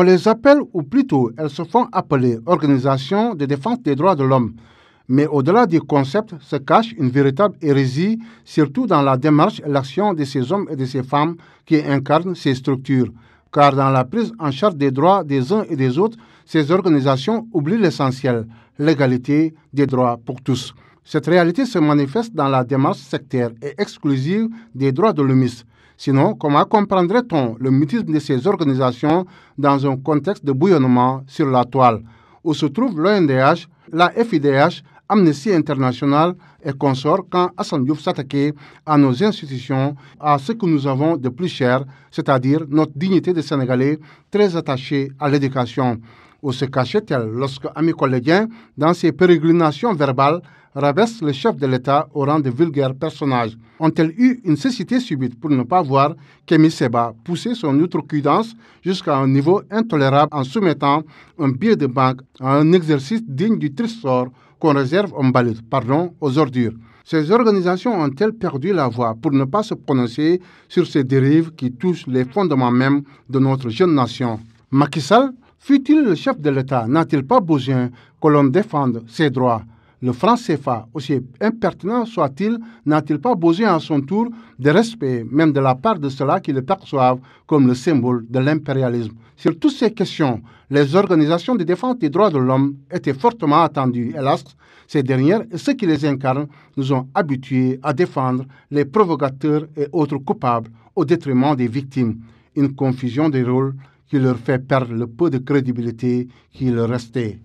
On les appelle, ou plutôt elles se font appeler organisations de défense des droits de l'homme. Mais au-delà du concept se cache une véritable hérésie, surtout dans la démarche et l'action de ces hommes et de ces femmes qui incarnent ces structures. Car dans la prise en charge des droits des uns et des autres, ces organisations oublient l'essentiel, l'égalité des droits pour tous. Cette réalité se manifeste dans la démarche sectaire et exclusive des droits de l'humiste Sinon, comment comprendrait-on le mutisme de ces organisations dans un contexte de bouillonnement sur la toile, où se trouvent l'ONDH, la FIDH, Amnesty International et consorts quand Hassan Diouf s'attaquait à nos institutions, à ce que nous avons de plus cher, c'est-à-dire notre dignité de Sénégalais très attachée à l'éducation. Où se cachait-elle lorsque, amis collégiens, dans ses pérégrinations verbales, rabaisse le chef de l'État au rang de vulgaire personnage. Ont-elles eu une cécité subite pour ne pas voir Kémy Seba pousser son outrecuidance jusqu'à un niveau intolérable en soumettant un billet de banque à un exercice digne du triste qu'on réserve aux pardon, aux ordures ces organisations ont-elles perdu la voix pour ne pas se prononcer sur ces dérives qui touchent les fondements mêmes de notre jeune nation Macky Sall, fut-il le chef de l'État, n'a-t-il pas besoin que l'on défende ses droits le franc CFA, aussi impertinent soit-il, n'a-t-il pas besoin à son tour de respect, même de la part de ceux-là qui le perçoivent comme le symbole de l'impérialisme Sur toutes ces questions, les organisations de défense des droits de l'homme étaient fortement attendues. Hélas, ces dernières et ceux qui les incarnent nous ont habitués à défendre les provocateurs et autres coupables au détriment des victimes. Une confusion des rôles qui leur fait perdre le peu de crédibilité qui leur restait.